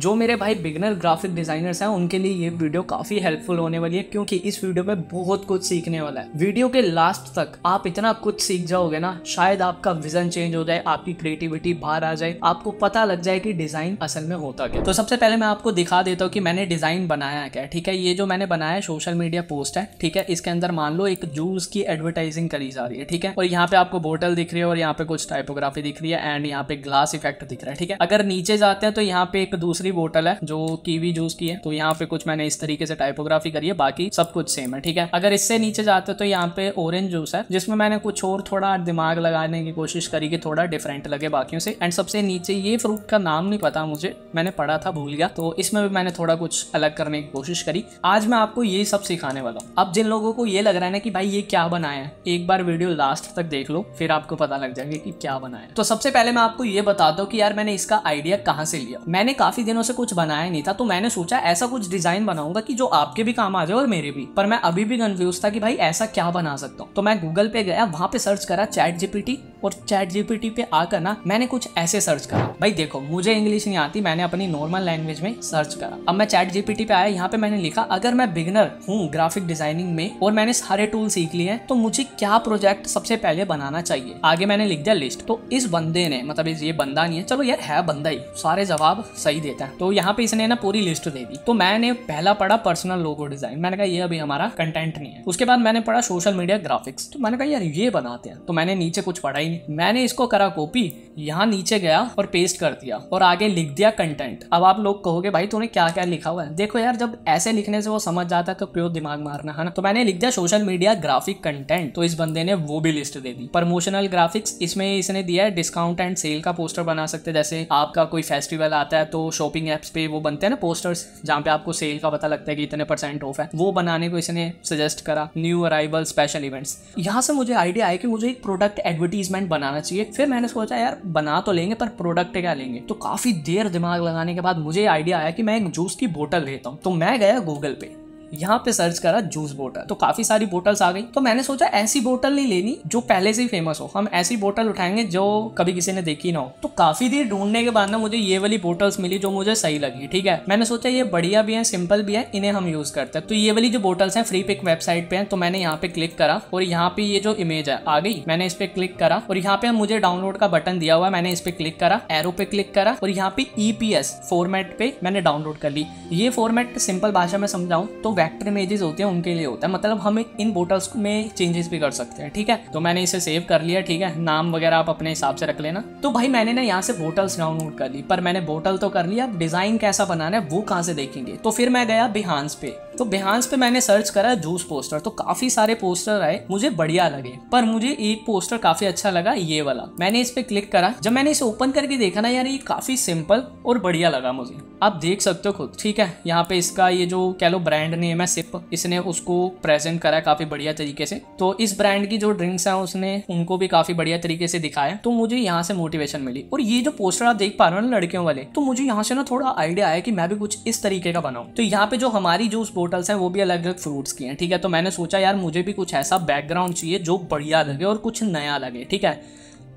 जो मेरे भाई बिगनर ग्राफिक डिज़ाइनर्स हैं उनके लिए ये वीडियो काफ़ी हेल्पफुल होने वाली है क्योंकि इस वीडियो में बहुत कुछ सीखने वाला है वीडियो के लास्ट तक आप इतना कुछ सीख जाओगे ना शायद आपका विजन चेंज हो जाए आपकी क्रिएटिविटी बाहर आ जाए आपको पता लग जाए कि डिज़ाइन असल में होता क्या तो सबसे पहले मैं आपको दिखा देता हूँ कि मैंने डिज़ाइन बनाया क्या ठीक है ये जो मैंने बनाया है सोशल मीडिया पोस्ट है ठीक है इसके अंदर मान लो एक जूस की एडवर्टाइजिंग करी जा रही है ठीक है और यहाँ पे आपको बोटल दिख रही है और यहाँ पे कुछ टाइपोग्राफी दिख रही है एंड यहाँ पे ग्लास इफेक्ट दिख रहा है ठीक है अगर नीचे जाते हैं तो यहाँ पे एक दूसरी दूसरी बोटल है जो कीवी जूस की है तो यहाँ पे कुछ मैंने इस तरीके से टाइपोग्राफी करी है बाकी सब कुछ सेम है ठीक है अगर इससे नीचे जाते तो यहाँ पे ऑरेंज जूस है जिसमें मैंने कुछ और थोड़ा दिमाग लगाने की कोशिश करी कि थोड़ा डिफरेंट लगे बाकियों से एंड सबसे नीचे ये फ्रूट का नाम नहीं पता मुझे मैंने पढ़ा था भूल गया तो इसमें भी मैंने थोड़ा कुछ अलग करने की कोशिश करी आज मैं आपको ये सब सिखाने वाला हूँ अब जिन लोगों को ये लग रहा है ना कि भाई ये क्या बनाया है एक बार वीडियो लास्ट तक देख लो फिर आपको पता लग जाएगा कि क्या बनाया तो सबसे पहले मैं आपको ये बताता हूँ कि यार मैंने इसका आइडिया कहाँ से लिया मैंने काफी दिनों दिनों से कुछ बनाया नहीं था तो मैंने सोचा ऐसा कुछ डिजाइन बनाऊंगा कि जो आपके भी काम आ जाए और मेरे भी पर मैं अभी भी कंफ्यूज था कि भाई ऐसा क्या बना सकता हूँ तो मैं गूगल पे गया वहां पे सर्च करा चैट जीपीटी और चैट जीपीटी पे आकर ना मैंने कुछ ऐसे सर्च करा भाई देखो मुझे इंग्लिश नहीं आती मैंने अपनी नॉर्मल लैंग्वेज में सर्च करा अब मैं चैट जीपीटी पे आया यहाँ पे मैंने लिखा अगर मैं बिगनर हूँ ग्राफिक डिजाइनिंग में और मैंने सारे टूल सीख लिए हैं तो मुझे क्या प्रोजेक्ट सबसे पहले बनाना चाहिए आगे मैंने लिख दिया लिस्ट तो इस बंदे ने मतलब ये बंदा नहीं है चलो यार है बंदा ही सारे जवाब सही देता है तो यहाँ पे इसने ना पूरी लिस्ट दे दी तो मैंने पहला पढ़ा पर्सनल लोगो डिजाइन मैंने कहा ये अभी हमारा कंटेंट नहीं है उसके बाद मैंने पढ़ा सोशल मीडिया ग्राफिक्स तो मैंने कहा यार ये बनाते हैं तो मैंने नीचे कुछ पढ़ा गई मैंने इसको करा कॉपी यहाँ नीचे गया और पेस्ट कर दिया और आगे लिख दिया कंटेंट अब आप लोग कहोगे भाई तूने क्या क्या लिखा हुआ है देखो यार जब ऐसे लिखने से वो समझ जाता है तो क्यों दिमाग मारना है ना तो मैंने लिख दिया सोशल मीडिया ग्राफिक कंटेंट तो इस बंदे ने वो भी लिस्ट दे दी प्रमोशनल ग्राफिक्स इसमें इसने दिया है डिस्काउंट एंड सेल का पोस्टर बना सकते जैसे आपका कोई फेस्टिवल आता है तो शॉपिंग एप्स पे वो बनते हैं ना पोस्टर्स जहाँ पे आपको सेल का पता लगता है कि इतने परसेंट ऑफ है वो बनाने को इसने सजेस्ट करा न्यू अराइवल स्पेशल इवेंट्स यहाँ से मुझे आइडिया आया कि मुझे एक प्रोडक्ट एडवर्टीजमेंट इन्वेस्टमेंट बनाना चाहिए फिर मैंने सोचा यार बना तो लेंगे पर प्रोडक्ट क्या लेंगे तो काफ़ी देर दिमाग लगाने के बाद मुझे आइडिया आया कि मैं एक जूस की बोतल लेता हूँ तो मैं गया गूगल पे यहाँ पे सर्च करा जूस बोटल तो काफी सारी बोटल्स आ गई तो मैंने सोचा ऐसी बोटल नहीं लेनी जो पहले से ही फेमस हो हम ऐसी बोटल उठाएंगे जो कभी किसी ने देखी ना हो तो काफी देर ढूंढने के बाद ना मुझे ये वाली बोटल्स मिली जो मुझे सही लगी ठीक है मैंने सोचा ये बढ़िया भी है सिंपल भी है इन्हें हम यूज करते हैं तो ये वाली जो बोटल्स है फ्री पिक वेबसाइट पे है तो मैंने यहाँ पे क्लिक करा और यहाँ पे ये जो इमेज है आ गई मैंने इस पे क्लिक करा और यहाँ पे मुझे डाउनलोड का बटन दिया हुआ मैंने इस पे क्लिक करा एरो पे क्लिक करा और यहाँ पे ईपीएस e फॉर्मेट पे मैंने डाउनलोड कर ली ये फॉर्मेट सिंपल भाषा में समझाऊं तो वैक्टर इमेजेस होते हैं उनके लिए होता है मतलब हम इन बोटल्स में चेंजेस भी कर सकते हैं ठीक है तो मैंने इसे सेव कर लिया ठीक है नाम वगैरह आप अपने हिसाब से रख लेना तो भाई मैंने ना यहाँ से बोटल्स डाउनलोड कर ली पर मैंने बोटल तो कर लिया डिज़ाइन कैसा बनाना है वो कहाँ से देखेंगे तो फिर मैं गया बिहानस पे तो बिहानस पे मैंने सर्च करा जूस पोस्टर तो काफी सारे पोस्टर आए मुझे बढ़िया लगे पर मुझे एक पोस्टर काफी अच्छा लगा ये वाला मैंने इस पे क्लिक करा जब मैंने इसे ओपन करके देखा ना यार ये काफी सिंपल और बढ़िया लगा मुझे आप देख सकते हो खुद ठीक है यहाँ पे इसका ये जो कह लो ब्रांड ने नेम है सिप इसने उसको प्रेजेंट करा है काफी बढ़िया तरीके से तो इस ब्रांड की जो ड्रिंक्स हैं उसने उनको भी काफी बढ़िया तरीके से दिखाया तो मुझे यहाँ से मोटिवेशन मिली और ये जो पोस्टर आप देख पा रहे हो ना लड़कियों वाले तो मुझे यहाँ से ना थोड़ा आइडिया आया कि मैं भी कुछ इस तरीके का बनाऊँ तो यहाँ पे जो हमारी जूस बोटल्स हैं वो भी अलग अलग फ्रूट्स की हैं ठीक है तो मैंने सोचा यार मुझे भी कुछ ऐसा बैकग्राउंड चाहिए जो बढ़िया लगे और कुछ नया लगे ठीक है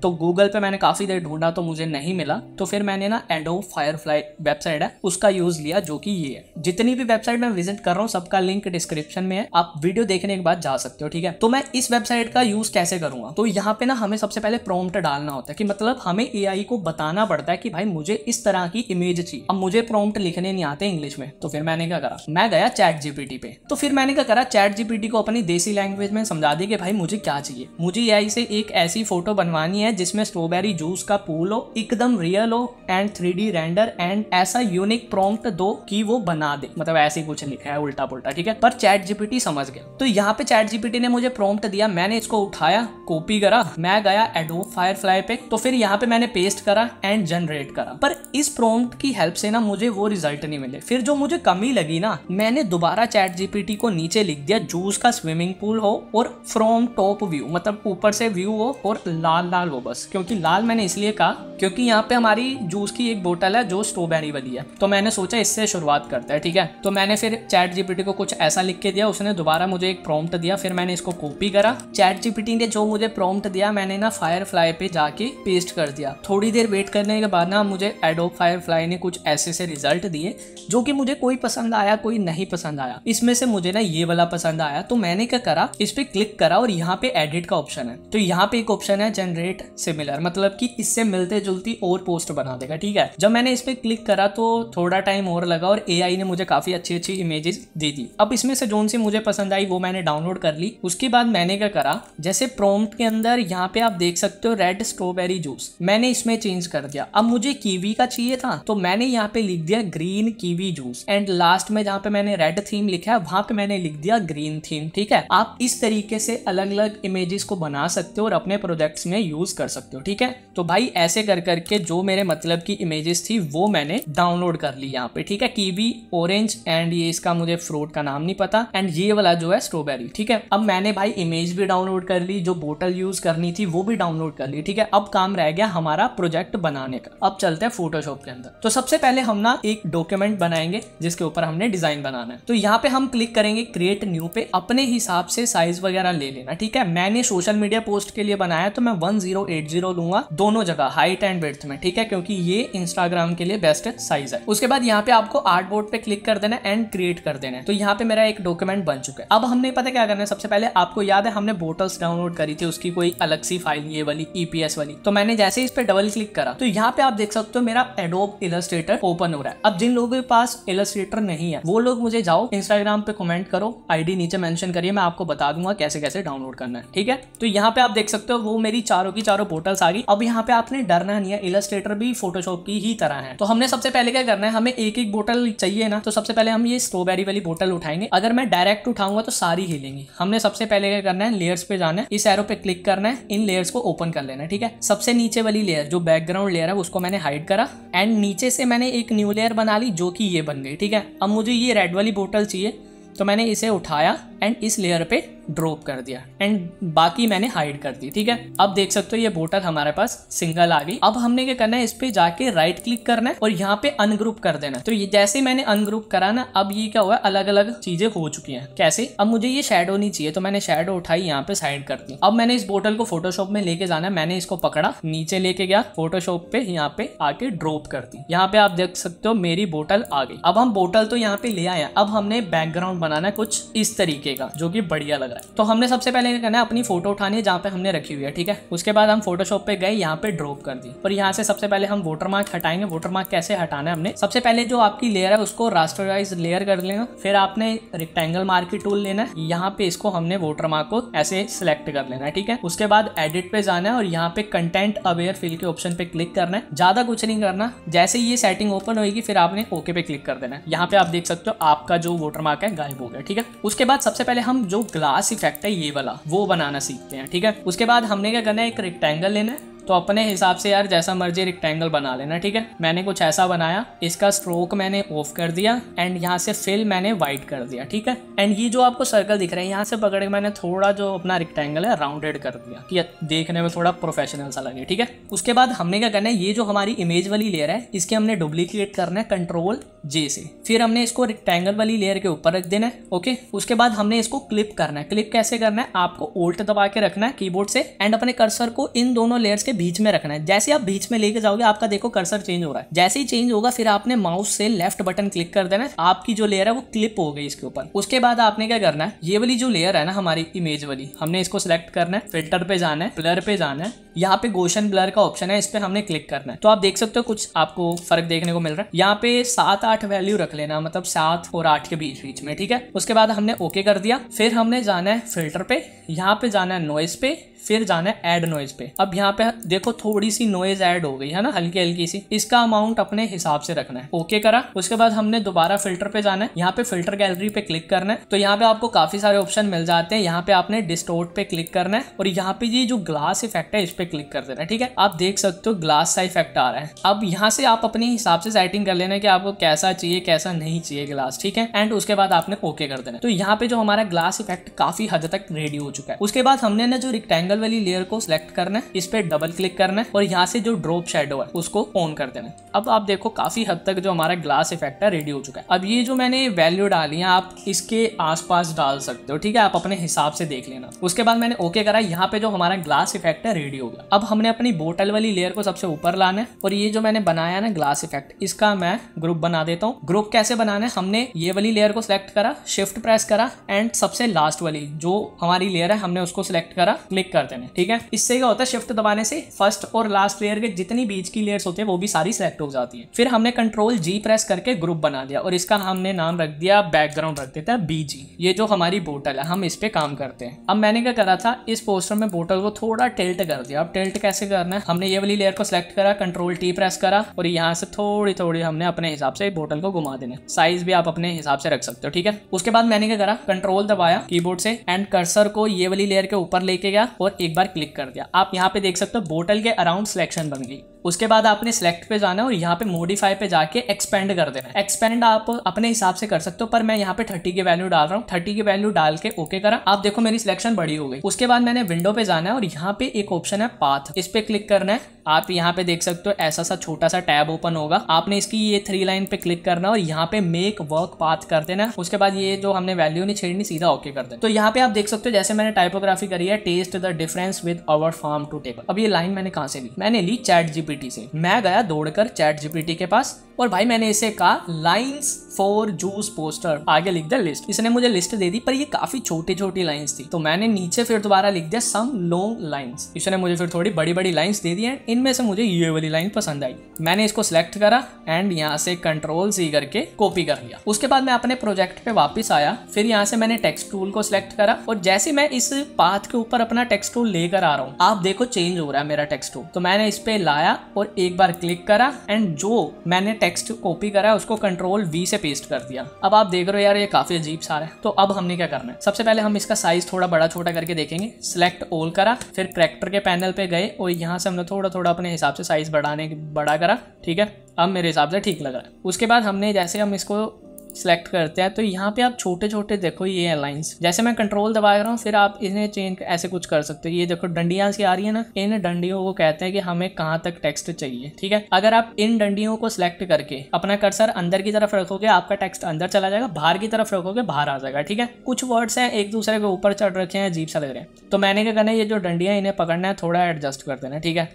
तो गूगल पे मैंने काफ़ी देर ढूंढा तो मुझे नहीं मिला तो फिर मैंने ना एंडो फायरफ्लाई वेबसाइट है उसका यूज़ लिया जो कि ये है जितनी भी वेबसाइट मैं विजिट कर रहा हूँ सबका लिंक डिस्क्रिप्शन में है आप वीडियो देखने के बाद जा सकते हो ठीक है तो मैं इस वेबसाइट का यूज़ कैसे करूंगा तो यहाँ पे ना हमें सबसे पहले प्रॉम्प्ट डालना होता है कि मतलब हमें ए को बताना पड़ता है कि भाई मुझे इस तरह की इमेज चाहिए अब मुझे प्रॉम्प्ट लिखने नहीं आते इंग्लिश में तो फिर मैंने क्या करा मैं गया चैट जीपीटी पे तो फिर मैंने क्या करा चैट जीपीटी को अपनी देसी लैंग्वेज में समझा दी कि भाई मुझे क्या चाहिए मुझे ए से एक ऐसी फोटो बनवानी है हैं जिसमें स्ट्रॉबेरी जूस का पूल हो एकदम रियल हो and three D render and ऐसा यूनिक प्रॉम्प्ट दो कि वो बना दे मतलब ऐसे ही कुछ लिखा है उल्टा पुलटा ठीक है पर चैट जीपीटी समझ गया तो यहाँ पे चैट जीपीटी ने मुझे प्रॉम्प्ट दिया मैंने इसको उठाया कॉपी करा मैं गया एडोब फायरफ्लाई पे तो फिर यहाँ पे मैंने पेस्ट करा एंड जनरेट करा पर इस प्रॉम्प्ट की हेल्प से ना मुझे वो रिजल्ट नहीं मिले फिर जो मुझे कमी लगी ना मैंने दोबारा चैट जीपीटी को नीचे लिख दिया जूस का स्विमिंग पूल हो और फ्रॉम टॉप व्यू मतलब ऊपर से व्यू हो और लाल लाल हो बस क्योंकि लाल मैंने इसलिए कहा क्योंकि यहाँ पे हमारी जूस की एक बोतल है जो स्ट्रॉबेरी वाली है तो मैंने सोचा इससे शुरुआत करता है ठीक है तो मैंने फिर चैट जीपीटी को कुछ ऐसा लिख के दिया उसने दोबारा मुझे एक प्रॉम्प्ट दिया फिर मैंने इसको कॉपी करा चैट जीपीटी ने जो मुझे प्रॉम्प्ट दिया मैंने ना फायर फ्लाई पे जाके पेस्ट कर दिया थोड़ी देर वेट करने के बाद ना मुझे एडोप फायर फ्लाई ने कुछ ऐसे से रिजल्ट दिए जो कि मुझे कोई पसंद आया कोई नहीं पसंद आया इसमें से मुझे ना ये वाला पसंद आया तो मैंने क्या करा इस पर क्लिक करा और यहाँ पे एडिट का ऑप्शन है तो यहाँ पे एक ऑप्शन है जनरेट सिमिलर मतलब कि इससे मिलते जुलती और पोस्ट बना देगा ठीक है जब मैंने इस पर क्लिक करा तो थोड़ा टाइम और लगा और ए ने मुझे काफ़ी अच्छी अच्छी इमेजेस दे दी अब इसमें से जोन सी मुझे पसंद आई वो मैंने डाउनलोड कर ली उसके बाद मैंने क्या करा जैसे प्रोम्प्ट के अंदर यहाँ पे आप देख सकते हो रेड स्ट्रॉबेरी जूस मैंने इसमें चेंज कर दिया अब मुझे कीवी का चाहिए था तो मैंने यहाँ पे लिख दिया green kiwi juice and last में जहाँ पे मैंने रेड थीम लिखा है वहां पे मैंने लिख दिया ग्रीन थीम ठीक है आप इस तरीके से अलग अलग इमेजेस को बना सकते हो और अपने प्रोजेक्ट्स में यूज यूज़ कर सकते हो ठीक है तो भाई ऐसे कर करके जो मेरे मतलब की इमेजेस थी वो मैंने डाउनलोड कर ली यहाँ पे ठीक है कीवी ऑरेंज एंड ये इसका मुझे फ्रूट का नाम नहीं पता एंड ये वाला जो है स्ट्रॉबेरी ठीक है अब मैंने भाई इमेज भी डाउनलोड कर ली जो बोटल यूज करनी थी वो भी डाउनलोड कर ली ठीक है अब काम रह गया हमारा प्रोजेक्ट बनाने का अब चलते हैं फोटोशॉप के अंदर तो सबसे पहले हम ना एक डॉक्यूमेंट बनाएंगे जिसके ऊपर हमने डिजाइन बनाना है तो यहाँ पे हम क्लिक करेंगे क्रिएट न्यू पे अपने हिसाब से साइज वगैरह ले लेना ठीक है मैंने सोशल मीडिया पोस्ट के लिए बनाया तो मैं वन जीरो जीरो लूंगा दोनों जगह हाइट एंड ब्रेथ में ठीक है क्योंकि ये इंस्टाग्राम के लिए बेस्ट साइज है उसके बाद यहाँ पे आपको आर्ट बोर्ड पे क्लिक कर देना एंड क्रिएट कर देना है तो यहाँ पे मेरा एक डॉक्यूमेंट बन चुका है अब हमने पता क्या करना है सबसे पहले आपको याद है हमने बोटल्स डाउनलोड करी थी उसकी कोई अलग सी फाइल ये वाली ईपीएस e वाली तो मैंने जैसे इस पर डबल क्लिक करा तो यहाँ पे आप देख सकते हो मेरा एडोब इलस्ट्रेटर ओपन हो रहा है अब जिन लोगों के पास इलस्ट्रेटर नहीं है वो लोग मुझे जाओ इंस्टाग्राम पे कमेंट करो आईडी नीचे मेंशन करिए मैं आपको बता दूंगा कैसे कैसे डाउनलोड करना है ठीक है तो यहाँ पे आप देख सकते हो वो मेरी चारों की चार चारों पोर्टल्स आ गई अब यहाँ पे आपने डरना नहीं है इलस्ट्रेटर भी फोटोशॉप की ही तरह है तो हमने सबसे पहले क्या करना है हमें एक एक बोटल चाहिए ना तो सबसे पहले हम ये स्ट्रॉबेरी वाली बोटल उठाएंगे अगर मैं डायरेक्ट उठाऊंगा तो सारी हिलेंगी हमने सबसे पहले क्या करना है लेयर्स पे जाना है इस एरो पे क्लिक करना है इन लेयर्स को ओपन कर लेना है ठीक है सबसे नीचे वाली लेयर जो बैकग्राउंड लेयर है उसको मैंने हाइड करा एंड नीचे से मैंने एक न्यू लेयर बना ली जो कि ये बन गई ठीक है अब मुझे ये रेड वाली बोटल चाहिए तो मैंने इसे उठाया एंड इस लेयर पे ड्रॉप कर दिया एंड बाकी मैंने हाइड कर दी ठीक है अब देख सकते हो ये बोटल हमारे पास सिंगल आ गई अब हमने क्या करना है इस पे जाके राइट क्लिक करना है और यहाँ पे अनग्रुप कर देना तो ये जैसे मैंने अनग्रुप करा ना अब ये क्या हुआ अलग अलग चीजें हो चुकी हैं कैसे अब मुझे ये शेडो नहीं चाहिए तो मैंने शेडो उठाई यहाँ पे साइड कर दी अब मैंने इस बोटल को फोटोशॉप में लेके जाना है मैंने इसको पकड़ा नीचे लेके गया फोटोशॉप पे यहाँ पे आके ड्रॉप कर दी यहाँ पे आप देख सकते हो मेरी बोटल आ गई अब हम बोटल तो यहाँ पे ले आए अब हमने बैकग्राउंड बनाना है कुछ इस तरीके दिखेगा जो कि बढ़िया लग रहा है तो हमने सबसे पहले क्या करना है अपनी फोटो उठानी है जहाँ पे हमने रखी हुई है ठीक है उसके बाद हम फोटोशॉप पे गए यहाँ पे ड्रॉप कर दी और यहाँ से सबसे पहले हम वोटर मार्क हटाएंगे वोटर मार्क कैसे हटाना है हमने सबसे पहले जो आपकी लेयर है उसको रास्टराइज लेयर कर लेना फिर आपने रेक्टेंगल मार्क की टूल लेना है यहाँ पे इसको हमने वोटर मार्क को ऐसे सिलेक्ट कर लेना है ठीक है उसके बाद एडिट पे जाना है और यहाँ पे कंटेंट अवेयर फिल के ऑप्शन पे क्लिक करना है ज्यादा कुछ नहीं करना जैसे ये सेटिंग ओपन होगी फिर आपने ओके पे क्लिक कर देना है यहाँ पे आप देख सकते हो आपका जो वोटर मार्क है गायब हो गया ठीक है उसके बाद सबसे सबसे पहले हम जो ग्लास इफेक्ट है ये वाला वो बनाना सीखते हैं ठीक है उसके बाद हमने क्या करना है एक रेक्टेंगल लेना है तो अपने हिसाब से यार जैसा मर्जी रिक्टेंगल बना लेना ठीक है मैंने कुछ ऐसा बनाया इसका स्ट्रोक मैंने ऑफ कर दिया एंड यहाँ से फिल मैंने वाइट कर दिया ठीक है एंड ये जो आपको सर्कल दिख रहा है यहाँ से पकड़ के मैंने थोड़ा जो अपना रिक्टेंगल है राउंडेड कर दिया कि देखने में थोड़ा प्रोफेशनल सा लगे ठीक है उसके बाद हमने क्या करना है ये जो हमारी इमेज वाली लेयर है इसके हमने डुप्लीकेट करना है कंट्रोल जे से फिर हमने इसको रिक्टेंगल वाली लेयर के ऊपर रख देना है ओके उसके बाद हमने इसको क्लिप करना है क्लिप कैसे करना है आपको ओल्ट दबा के रखना है कीबोर्ड से एंड अपने कर्सर को इन दोनों लेयर्स के इसके बीच में रखना है जैसे आप बीच में लेके जाओगे आपका देखो कर्सर चेंज हो रहा है जैसे ही चेंज होगा फिर आपने माउस से लेफ्ट बटन क्लिक कर देना है आपकी जो लेयर है वो क्लिप हो गई इसके ऊपर उसके बाद आपने क्या करना है ये वाली जो लेयर है ना हमारी इमेज वाली हमने इसको सिलेक्ट करना है फिल्टर पे जाना है ब्लर पे जाना है यहाँ पे गोशन ब्लर का ऑप्शन है इस पर हमने क्लिक करना है तो आप देख सकते हो कुछ आपको फर्क देखने को मिल रहा है यहाँ पे सात आठ वैल्यू रख लेना मतलब सात और आठ के बीच बीच में ठीक है उसके बाद हमने ओके कर दिया फिर हमने जाना है फिल्टर पे यहाँ पे जाना है नॉइस पे फिर जाना है एड नॉइज पे अब यहाँ पे देखो थोड़ी सी नॉइज एड हो गई है ना हल्की हल्की सी इसका अमाउंट अपने हिसाब से रखना है ओके करा उसके बाद हमने दोबारा फिल्टर पे जाना है यहाँ पे फिल्टर गैलरी पे क्लिक करना है तो यहाँ पे आपको काफी सारे ऑप्शन मिल जाते हैं यहाँ पे आपने डिस्टोर्ट पे क्लिक करना है और यहाँ पे जो ग्लास इफेक्ट है इस पे क्लिक कर देना है ठीक है आप देख सकते हो ग्लास सा इफेक्ट आ रहा है अब यहाँ से आप अपने हिसाब से सेटिंग कर लेना कि आपको कैसा चाहिए कैसा नहीं चाहिए ग्लास ठीक है एंड उसके बाद आपने ओके कर देना तो यहाँ पे जो हमारा ग्लास इफेक्ट काफी हद तक रेडी हो चुका है उसके बाद हमने ना जो रिक्टेंगल रेक्टेंगल वाली लेयर को सिलेक्ट करना है इस पर डबल क्लिक करना है और यहाँ से जो ड्रॉप शेडो है उसको ऑन कर देना है अब आप देखो काफी हद तक जो हमारा ग्लास इफेक्ट है रेडी हो चुका है अब ये जो मैंने वैल्यू डाली है आप इसके आसपास डाल सकते हो ठीक है आप अपने हिसाब से देख लेना उसके बाद मैंने ओके करा यहाँ पे जो हमारा ग्लास इफेक्ट है रेडी हो गया अब हमने अपनी बोटल वाली लेयर को सबसे ऊपर लाना है और ये जो मैंने बनाया ना ग्लास इफेक्ट इसका मैं ग्रुप बना देता हूँ ग्रुप कैसे बनाना है हमने ये वाली लेयर को सिलेक्ट करा शिफ्ट प्रेस करा एंड सबसे लास्ट वाली जो हमारी लेयर है हमने उसको सिलेक्ट करा क्लिक कर कर देने ठीक है इससे क्या होता है शिफ्ट दबाने से फर्स्ट और लास्ट लेयर के जितनी बीच की लेयर्स होते हैं वो भी सारी सेलेक्ट हो जाती है फिर हमने कंट्रोल जी प्रेस करके ग्रुप बना दिया और इसका हमने नाम रख दिया बैकग्राउंड रख देता है बीजी ये जो हमारी बोटल है हम इस पे काम करते हैं अब मैंने क्या करा था इस पोस्टर में बोटल को थोड़ा टेल्ट कर दिया अब टेल्ट कैसे करना है हमने ये वाली लेयर को सिलेक्ट करा कंट्रोल टी प्रेस करा और यहाँ से थोड़ी थोड़ी हमने अपने हिसाब से बोटल को घुमा देने साइज भी आप अपने हिसाब से रख सकते हो ठीक है उसके बाद मैंने क्या करा कंट्रोल दबाया कीबोर्ड से एंड कर्सर को ये वाली लेयर के ऊपर लेके गया और पर एक बार क्लिक कर दिया आप यहाँ पे देख सकते हो बोटल के अराउंड सिलेक्शन बन गई उसके बाद आपने सेलेक्ट पे जाना है और यहाँ पे मोडिफाई पे जाके एक्सपेंड कर देना है एक्सपेंड आप अपने हिसाब से कर सकते हो पर मैं यहाँ पे थर्टी की वैल्यू डाल रहा हूँ थर्टी की वैल्यू डाल के ओके करा आप देखो मेरी सिलेक्शन बड़ी हो गई उसके बाद मैंने विंडो पे जाना है और यहाँ पे एक ऑप्शन है पाथ इस पे क्लिक करना है आप यहाँ पे देख सकते हो ऐसा सा छोटा सा टैब ओपन होगा आपने इसकी ये थ्री लाइन पे क्लिक करना और यहाँ पे मेक वर्क पाथ कर देना उसके बाद ये जो हमने वैल्यू नहीं छेड़नी सीधा ओके कर देना तो यहाँ पे आप देख सकते हो जैसे मैंने टाइपोग्राफी करी है test the difference with our farm to table अब ये लाइन मैंने कहा से ली मैंने ली चैट जीपी जीपीटी से मैं गया दौड़कर चैट जीपीटी के पास और भाई मैंने इसे कहा लाइंस फॉर जूस पोस्टर आगे लिख दिया लिस्ट इसने मुझे लिस्ट दे दी पर ये काफी छोटी छोटी लाइंस थी तो मैंने नीचे फिर दोबारा लिख दिया सम लॉन्ग लाइंस इसने मुझे फिर थोड़ी बड़ी बड़ी लाइंस दे दी एंड इनमें से मुझे ये वाली लाइन पसंद आई मैंने इसको सिलेक्ट करा एंड यहाँ से कंट्रोल सी करके कॉपी कर लिया उसके बाद मैं अपने प्रोजेक्ट पे वापिस आया फिर यहाँ से मैंने टेक्स्ट टूल को सिलेक्ट करा और जैसे मैं इस पाथ के ऊपर अपना टेक्स्ट टूल लेकर आ रहा हूँ आप देखो चेंज हो रहा है मेरा टेक्स्ट टूल तो मैंने इस पे लाया और एक बार क्लिक करा एंड जो मैंने टेक्स्ट कॉपी करा है उसको कंट्रोल वी से पेस्ट कर दिया अब आप देख रहे हो यार ये काफी अजीब सारा है तो अब हमने क्या करना है सबसे पहले हम इसका साइज थोड़ा बड़ा छोटा करके देखेंगे सिलेक्ट ऑल करा फिर करेक्टर के पैनल पे गए और यहाँ से हमने थोड़ा थोड़ा अपने हिसाब से साइज बढ़ाने बड़ा करा ठीक है अब मेरे हिसाब से ठीक लग रहा है उसके बाद हमने जैसे हम इसको सिलेक्ट करते हैं तो यहाँ पे आप छोटे छोटे देखो ये है लाइन्स जैसे मैं कंट्रोल दबा रहा हूँ फिर आप इन्हें चेंज ऐसे कुछ कर सकते हो ये देखो डंडियाँ सी आ रही है ना इन डंडियों को कहते हैं कि हमें कहाँ तक टेक्स्ट चाहिए ठीक है अगर आप इन डंडियों को सिलेक्ट करके अपना कर्सर अंदर की तरफ रखोगे आपका टेक्स्ट अंदर चला जाएगा बाहर की तरफ रखोगे बाहर आ जाएगा ठीक है कुछ वर्ड्स हैं एक दूसरे के ऊपर चढ़ रखे हैं अजीब सा लग रहे हैं तो मैंने क्या करना है ये जो डंडियाँ इन्हें पकड़ना है थोड़ा एडजस्ट कर देना ठीक है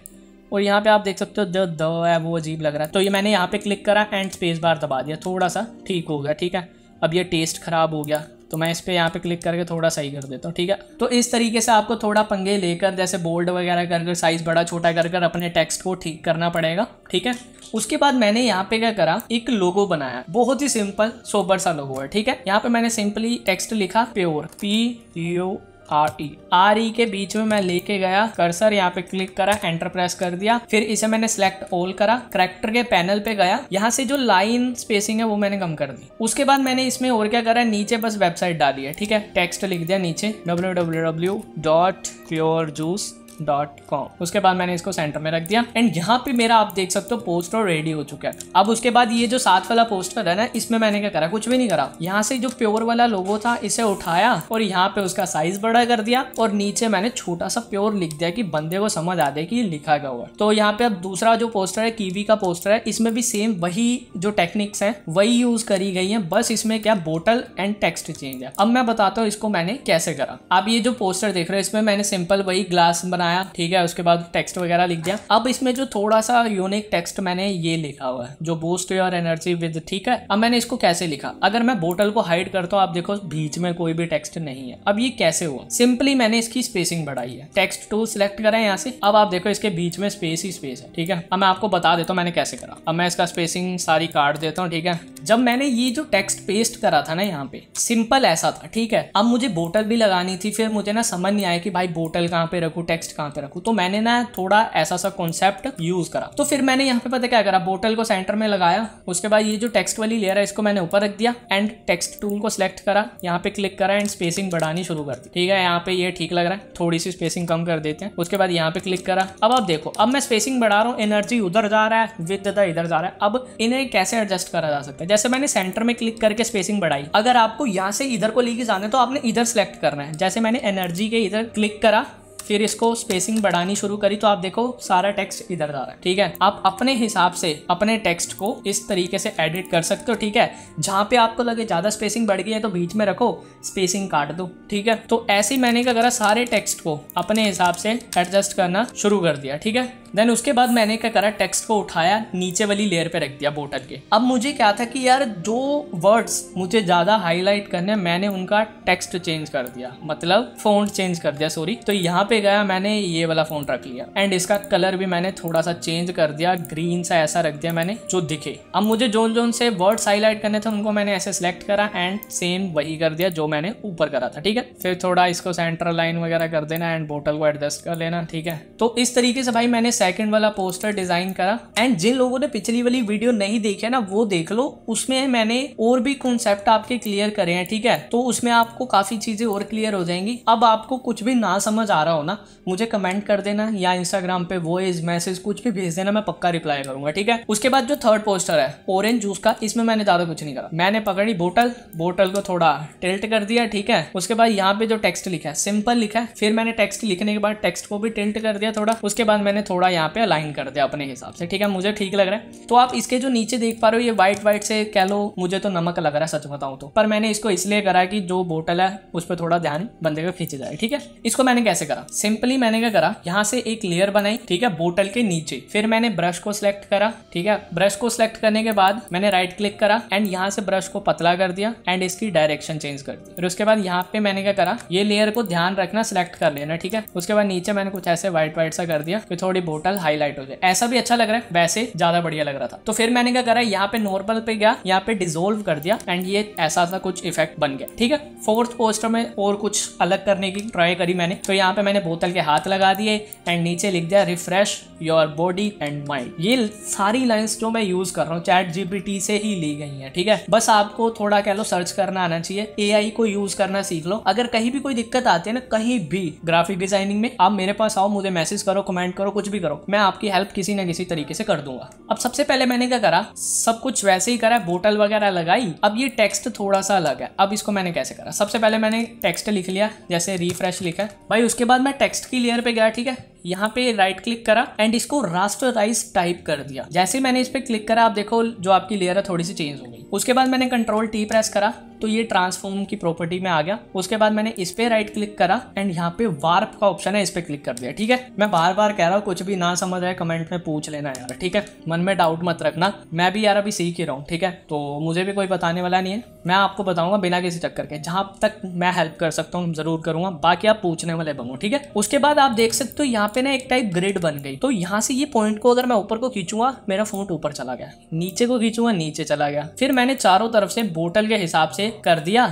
और यहाँ पे आप देख सकते हो जो द है वो अजीब लग रहा है तो ये मैंने यहाँ पे क्लिक करा एंड स्पेस बार दबा दिया थोड़ा सा ठीक हो गया ठीक है अब ये टेस्ट ख़राब हो गया तो मैं इस पर यहाँ पे क्लिक करके थोड़ा सही कर देता हूँ ठीक है तो इस तरीके से आपको थोड़ा पंगे लेकर जैसे बोल्ड वगैरह कर कर साइज़ बड़ा छोटा कर कर अपने टेक्स्ट को ठीक करना पड़ेगा ठीक है उसके बाद मैंने यहाँ पे क्या करा एक लोगो बनाया बहुत ही सिंपल सोबर सा लोगो है ठीक है यहाँ पे मैंने सिंपली टेक्स्ट लिखा pure P U R E R E के बीच में मैं लेके गया कर्सर यहाँ पे क्लिक करा एंटर प्रेस कर दिया फिर इसे मैंने सिलेक्ट ऑल करा करेक्टर के पैनल पे गया यहाँ से जो लाइन स्पेसिंग है वो मैंने कम कर दी उसके बाद मैंने इसमें और क्या करा नीचे बस वेबसाइट डाली है ठीक है टेक्स्ट लिख दिया नीचे W W W dot pure juice dot com उसके बाद मैंने इसको सेंटर में रख दिया एंड यहाँ पे मेरा आप देख सकते हो पोस्टर रेडी हो चुका है अब उसके बाद ये जो साथ वाला पोस्टर है ना इसमें मैंने क्या करा कुछ भी नहीं करा यहाँ से जो प्योर वाला लोगो था इसे उठाया और यहाँ पे उसका साइज बड़ा कर दिया और नीचे मैंने छोटा सा प्योर लिख दिया कि बंदे को समझ आ जाए कि लिखा गया हुआ तो यहाँ पे अब दूसरा जो पोस्टर है कीवी का पोस्टर है इसमें भी सेम वही जो टेक्निक्स है वही यूज करी गई है बस इसमें क्या बोटल एंड टेक्स्ट चेंज है अब मैं बताता हूँ इसको मैंने कैसे करा आप ये जो पोस्टर देख रहे हो इसमें मैंने सिंपल वही ग्लास बनाया बनाया ठीक है उसके बाद टेक्स्ट वगैरह लिख दिया अब इसमें जो थोड़ा सा यूनिक टेक्स्ट मैंने ये लिखा हुआ है जो बूस्ट योर एनर्जी विद ठीक है अब मैंने इसको कैसे लिखा अगर मैं बोटल को हाइड करता हूँ आप देखो बीच में कोई भी टेक्स्ट नहीं है अब ये कैसे हुआ सिंपली मैंने इसकी स्पेसिंग बढ़ाई है टेक्स्ट टूल सिलेक्ट करें यहाँ से अब आप देखो इसके बीच में स्पेस ही स्पेस है ठीक है अब मैं आपको बता देता हूँ मैंने कैसे करा अब मैं इसका स्पेसिंग सारी काट देता हूँ ठीक है जब मैंने ये जो टेक्स्ट पेस्ट करा था ना यहाँ पे सिंपल ऐसा था ठीक है अब मुझे बोटल भी लगानी थी फिर मुझे ना समझ नहीं आया कि भाई बोटल कहाँ पे रखू टेक्स्ट कहाँ पे रखूँ तो मैंने ना थोड़ा ऐसा सा कॉन्सेप्ट यूज करा तो फिर मैंने यहाँ पे पता क्या करा बोटल को सेंटर में लगाया उसके बाद ये जो टेक्स्ट वाली लेयर है इसको मैंने ऊपर रख दिया एंड टेक्स्ट टूल को सिलेक्ट करा यहाँ पे क्लिक करा एंड स्पेसिंग बढ़ानी शुरू कर दी ठीक है यहाँ पे ये ठीक लग रहा है थोड़ी सी स्पेसिंग कम कर देते हैं उसके बाद यहाँ पे क्लिक करा अब आप देखो अब मैं स्पेसिंग बढ़ा रहा हूँ एनर्जी उधर जा रहा है विद द इधर जा रहा है अब इन्हें कैसे एडजस्ट करा जा सकता है जैसे मैंने सेंटर में क्लिक करके स्पेसिंग बढ़ाई अगर आपको यहाँ से इधर को लेके जाना है तो आपने इधर सेलेक्ट करना है जैसे मैंने एनर्जी के इधर क्लिक करा फिर इसको स्पेसिंग बढ़ानी शुरू करी तो आप देखो सारा टेक्स्ट इधर आ रहा है ठीक है आप अपने हिसाब से अपने टेक्स्ट को इस तरीके से एडिट कर सकते हो ठीक है जहाँ पे आपको लगे ज़्यादा स्पेसिंग बढ़ गई है तो बीच में रखो स्पेसिंग काट दो ठीक है तो ऐसे ही मैंने क्या करा सारे टेक्स्ट को अपने हिसाब से एडजस्ट करना शुरू कर दिया ठीक है देन उसके बाद मैंने क्या करा टेक्स्ट को उठाया नीचे वाली लेयर पे रख दिया बोटल के अब मुझे क्या था कि यार जो वर्ड्स मुझे ज़्यादा हाईलाइट करने मैंने उनका टेक्स्ट चेंज कर दिया मतलब फोन चेंज कर दिया सॉरी तो यहाँ पे गया मैंने ये वाला फोन रख लिया एंड इसका कलर भी मैंने थोड़ा सा चेंज कर दिया ग्रीन सा ऐसा रख दिया मैंने जो दिखे अब मुझे जो जो से वर्ड्स हाईलाइट करने थे उनको मैंने ऐसे सिलेक्ट करा एंड सेम वही कर दिया जो मैंने ऊपर करा था ठीक है फिर थोड़ा इसको सेंट्रल लाइन वगैरह कर देना एंड बोटल को एडजस्ट कर लेना ठीक है तो इस तरीके से भाई मैंने सेकंड वाला पोस्टर डिजाइन करा एंड जिन लोगों ने पिछली वाली वीडियो नहीं देखी है ना वो देख लो उसमें मैंने और भी कॉन्सेप्ट आपके क्लियर करे हैं ठीक है तो उसमें आपको काफी चीजें और क्लियर हो जाएंगी अब आपको कुछ भी ना समझ आ रहा हो ना मुझे कमेंट कर देना या इंस्टाग्राम पे वॉइस मैसेज कुछ भी भेज देना मैं पक्का रिप्लाई करूंगा ठीक है उसके बाद जो थर्ड पोस्टर है ऑरेंज जूस का इसमें मैंने ज्यादा कुछ नहीं करा मैंने पकड़ी बोटल बोटल को थोड़ा टिल्ट कर दिया ठीक है उसके बाद यहाँ पे जो टेक्स्ट लिखा है सिंपल लिखा है फिर मैंने टेक्स्ट लिखने के बाद टेक्स्ट को भी टिल्ट कर दिया थोड़ा उसके बाद मैंने थोड़ा थोड़ा यहाँ पे अलाइन कर दे अपने हिसाब से ठीक है मुझे ठीक लग रहा है तो आप इसके जो नीचे देख पा रहे हो ये व्हाइट व्हाइट से कह लो मुझे तो नमक लग रहा है सच बताऊँ तो पर मैंने इसको इसलिए करा कि जो बोटल है उस पर थोड़ा ध्यान बंदे का खींच जाए ठीक है इसको मैंने कैसे करा सिंपली मैंने क्या करा यहाँ से एक लेयर बनाई ठीक है बोटल के नीचे फिर मैंने ब्रश को सिलेक्ट करा ठीक है ब्रश को सिलेक्ट करने के बाद मैंने राइट क्लिक करा एंड यहाँ से ब्रश को पतला कर दिया एंड इसकी डायरेक्शन चेंज कर दी फिर उसके बाद यहाँ पे मैंने क्या करा ये लेयर को ध्यान रखना सिलेक्ट कर लेना ठीक है उसके बाद नीचे मैंने कुछ ऐसे व्हाइट व्हाइट सा कर दिया फिर थोड़ी टोटल हाईलाइट हो जाए ऐसा भी अच्छा लग रहा है वैसे ज्यादा बढ़िया लग रहा था तो फिर मैंने क्या करा यहाँ पे नॉर्मल पे गया यहाँ पे डिजोल्व कर दिया एंड ये ऐसा सा कुछ इफेक्ट बन गया ठीक है फोर्थ पोस्टर में और कुछ अलग करने की ट्राई करी मैंने तो यहाँ पे मैंने बोतल के हाथ लगा दिए एंड नीचे लिख दिया refresh your body and mind ये सारी लाइन्स जो मैं यूज कर रहा हूँ चैट जीपीटी से ही ली गई है ठीक है बस आपको थोड़ा कह लो सर्च करना आना चाहिए ए को यूज करना सीख लो अगर कहीं भी कोई दिक्कत आती है ना कहीं भी ग्राफिक डिजाइनिंग में आप मेरे पास आओ मुझे मैसेज करो कमेंट करो कुछ भी करो मैं आपकी हेल्प किसी न किसी तरीके से कर दूंगा अब सबसे पहले मैंने क्या करा सब कुछ वैसे ही करा बोटल वगैरह लगाई अब ये टेक्स्ट थोड़ा सा अलग है अब इसको मैंने कैसे करा सबसे पहले मैंने टेक्स्ट लिख लिया जैसे रिफ्रेश लिखा भाई उसके बाद मैं टेक्स्ट की लेयर पे गया ठीक है यहाँ पे राइट क्लिक करा एंड इसको रास्टराइज टाइप कर दिया जैसे मैंने इस पर क्लिक करा आप देखो जो आपकी लेयर है थोड़ी सी चेंज हो गई उसके बाद मैंने कंट्रोल टी प्रेस करा तो ये ट्रांसफॉर्म की प्रॉपर्टी में आ गया उसके बाद मैंने इस पे राइट क्लिक करा एंड यहाँ पे वार्प का ऑप्शन है इस पे क्लिक कर दिया ठीक है मैं बार बार कह रहा हूँ कुछ भी ना समझ आए कमेंट में पूछ लेना यार ठीक है मन में डाउट मत रखना मैं भी यार अभी सीख ही रहा हूँ ठीक है तो मुझे भी कोई बताने वाला नहीं है मैं आपको बताऊंगा बिना किसी चक्कर के जहां तक मैं हेल्प कर सकता हूँ जरूर करूंगा बाकी आप पूछने वाले बनो ठीक है उसके बाद आप देख सकते हो यहाँ यहाँ पे ना एक टाइप ग्रिड बन गई तो यहाँ से ये पॉइंट को अगर मैं ऊपर को खींचूंगा मेरा फोन ऊपर चला गया नीचे को खींचूंगा नीचे चला गया फिर मैंने चारों तरफ से बोटल के हिसाब से कर दिया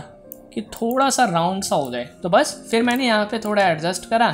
कि थोड़ा सा राउंड सा हो जाए तो बस फिर मैंने यहाँ पे थोड़ा एडजस्ट करा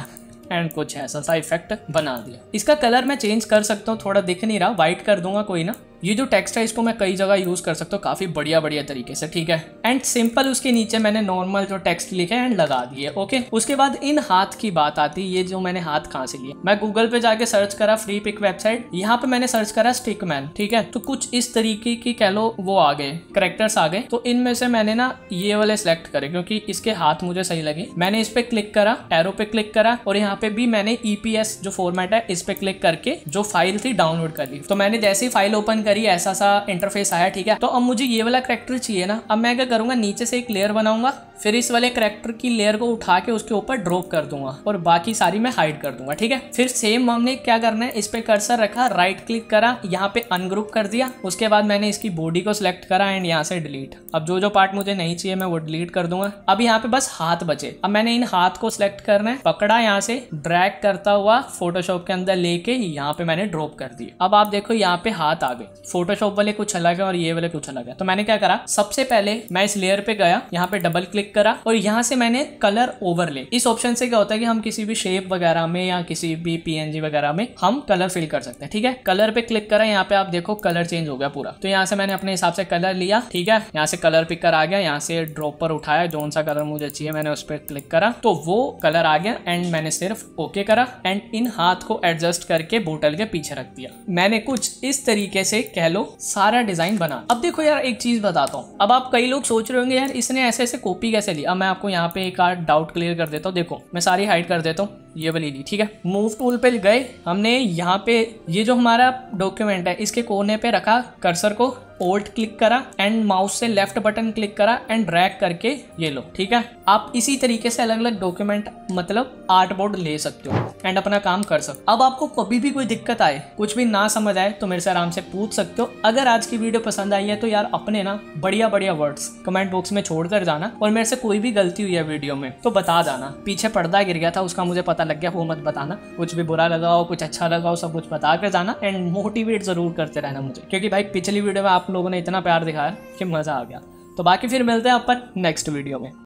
एंड कुछ ऐसा सा इफेक्ट बना दिया इसका कलर मैं चेंज कर सकता हूँ थोड़ा दिख नहीं रहा वाइट कर दूंगा कोई ना ये जो टेक्स्ट है इसको मैं कई जगह यूज़ कर सकता हूँ काफ़ी बढ़िया बढ़िया तरीके से ठीक है एंड सिंपल उसके नीचे मैंने नॉर्मल जो टेक्स्ट लिखे एंड लगा दिए ओके उसके बाद इन हाथ की बात आती है ये जो मैंने हाथ कहाँ से लिए मैं गूगल पे जाके सर्च करा फ्री पिक वेबसाइट यहाँ पे मैंने सर्च करा स्टिकमैन ठीक है तो कुछ इस तरीके की कह लो वो आ गए करेक्टर्स आ गए तो इनमें से मैंने ना ये वाले सेलेक्ट करे क्योंकि इसके हाथ मुझे सही लगे मैंने इस पे क्लिक करा एरो पे क्लिक करा और यहाँ पे भी मैंने ईपीएस e जो फॉर्मेट है इस पे क्लिक करके जो फाइल थी डाउनलोड कर ली तो मैंने जैसे ही फाइल ओपन कर कर ही ऐसा सा इंटरफेस आया ठीक है तो अब मुझे ये वाला करेक्टर चाहिए ना अब मैं क्या करूंगा नीचे से एक लेयर बनाऊंगा फिर इस वाले करेक्टर की लेयर को उठा के उसके ऊपर ड्रॉप कर दूंगा और बाकी सारी मैं हाइड कर दूंगा ठीक है फिर सेम हमने क्या करना है इस पे कर्सर रखा राइट क्लिक करा यहाँ पे अनग्रुप कर दिया उसके बाद मैंने इसकी बॉडी को सिलेक्ट करा एंड यहाँ से डिलीट अब जो जो पार्ट मुझे नहीं चाहिए मैं वो डिलीट कर दूंगा अब यहाँ पे बस हाथ बचे अब मैंने इन हाथ को सिलेक्ट करना है पकड़ा यहाँ से ड्रैग करता हुआ फोटोशॉप के अंदर लेके यहाँ पे मैंने ड्रॉप कर दिया अब आप देखो यहाँ पे हाथ आ गए फोटोशॉप वाले कुछ अलग है और ये वाले कुछ अलग है तो मैंने क्या करा सबसे पहले मैं इस लेयर पे गया यहाँ पे डबल क्लिक करा और यहाँ से मैंने कलर ओवरले इस ऑप्शन से क्या होता है कि हम किसी भी शेप वगैरह में या किसी भी पीएनजी वगैरह में हम कलर फिल कर सकते हैं ठीक है कलर पे क्लिक करा यहाँ पे आप देखो कलर चेंज हो गया पूरा तो यहाँ से मैंने अपने हिसाब से कलर लिया ठीक है यहाँ से कलर पिकर आ गया यहाँ से ड्रॉपर उठाया जो सा कलर मुझे चाहिए मैंने उस पर क्लिक करा तो वो कलर आ गया एंड मैंने सिर्फ ओके करा एंड इन हाथ को एडजस्ट करके बोटल के पीछे रख दिया मैंने कुछ इस तरीके से कह लो सारा डिजाइन बना अब देखो यार एक चीज बताता हूँ अब आप कई लोग सोच रहे होंगे यार इसने ऐसे ऐसे कॉपी कैसे ली अब मैं आपको यहाँ पे एक डाउट क्लियर कर देता हूँ देखो मैं सारी हाइड कर देता हूँ ये वाली ली ठीक है मूव टूल पे गए हमने यहाँ पे ये जो हमारा डॉक्यूमेंट है इसके कोने पे रखा कर्सर को ओल्ट क्लिक करा एंड माउस से लेफ्ट बटन क्लिक करा एंड ड्रैग करके ये लो ठीक है आप इसी तरीके से अलग अलग डॉक्यूमेंट मतलब आर्ट बोर्ड ले सकते हो एंड अपना काम कर सकते हो अब आपको कभी भी कोई दिक्कत आए कुछ भी ना समझ आए तो मेरे से आराम से पूछ सकते हो अगर आज की वीडियो पसंद आई है तो यार अपने ना बढ़िया बढ़िया वर्ड्स कमेंट बॉक्स में छोड़ कर जाना और मेरे से कोई भी गलती हुई है वीडियो में तो बता जाना पीछे पर्दा गिर गया था उसका मुझे पता पता लग गया वो मत बताना कुछ भी बुरा लगा हो कुछ अच्छा लगा हो सब कुछ बता कर जाना एंड मोटिवेट ज़रूर करते रहना मुझे क्योंकि भाई पिछली वीडियो में आप लोगों ने इतना प्यार दिखाया कि मज़ा आ गया तो बाकी फिर मिलते हैं अपन नेक्स्ट वीडियो में